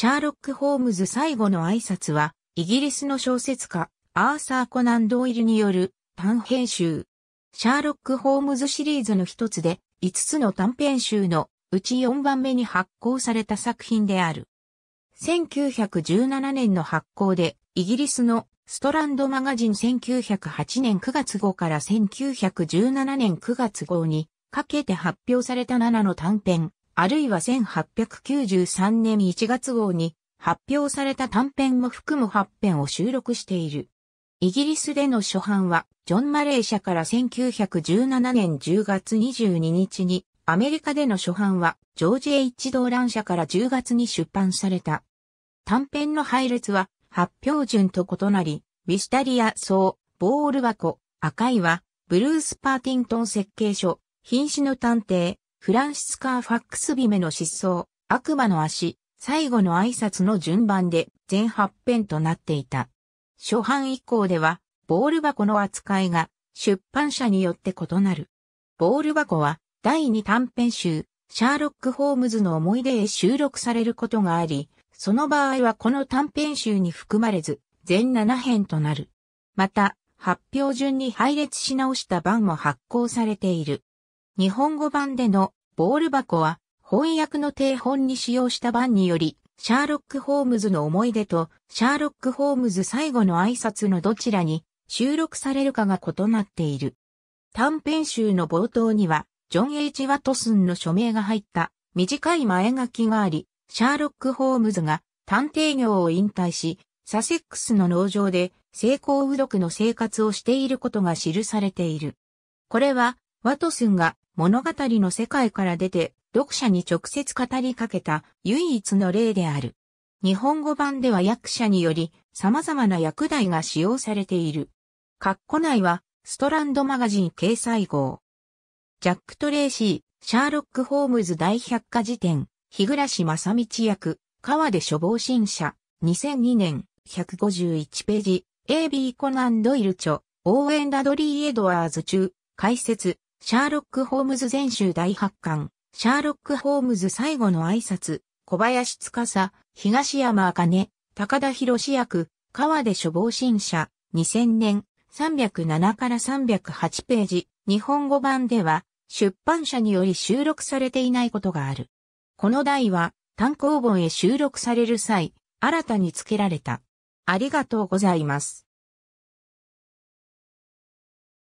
シャーロック・ホームズ最後の挨拶は、イギリスの小説家、アーサー・コナン・ドイルによる短編集。シャーロック・ホームズシリーズの一つで、5つの短編集のうち4番目に発行された作品である。1917年の発行で、イギリスのストランドマガジン1908年9月号から1917年9月号にかけて発表された7の短編、あるいは1893年1月号に発表された短編も含む発編を収録している。イギリスでの初版は、ジョン・マレー社から1917年10月22日に、アメリカでの初版は、ジョージ・エイチ・ドーラン社から10月に出版された。短編の配列は、発表順と異なり、ウィスタリアソー、ボール箱、赤いは、ブルース・パーティントン設計書、瀕死の探偵、フランシスカー・ファックス・ビメの失踪、悪魔の足、最後の挨拶の順番で全8編となっていた。初版以降では、ボール箱の扱いが出版社によって異なる。ボール箱は第2短編集、シャーロック・ホームズの思い出へ収録されることがあり、その場合はこの短編集に含まれず、全7編となる。また、発表順に配列し直した版も発行されている。日本語版でのボール箱は翻訳の定本に使用した版により、シャーロック・ホームズの思い出と、シャーロック・ホームズ最後の挨拶のどちらに収録されるかが異なっている。短編集の冒頭には、ジョン・ H・ ワトスンの署名が入った短い前書きがあり、シャーロック・ホームズが探偵業を引退し、サセックスの農場で成功うどくの生活をしていることが記されている。これは、ワトスンが物語の世界から出て読者に直接語りかけた唯一の例である。日本語版では役者により様々な役題が使用されている。括弧内はストランドマガジン掲載号。ジャック・トレーシー、シャーロック・ホームズ大百科事典、日暮正道役、川出処方新社、2002年、151ページ、AB コナン・ドイル著、オーエン・ダドリー・エドワーズ中、解説、シャーロック・ホームズ全集第八巻、シャーロック・ホームズ最後の挨拶、小林司、東山茜、高田博士役、川出処防新社、2000年、307から308ページ、日本語版では、出版社により収録されていないことがある。この題は、単行本へ収録される際、新たに付けられた。ありがとうございます。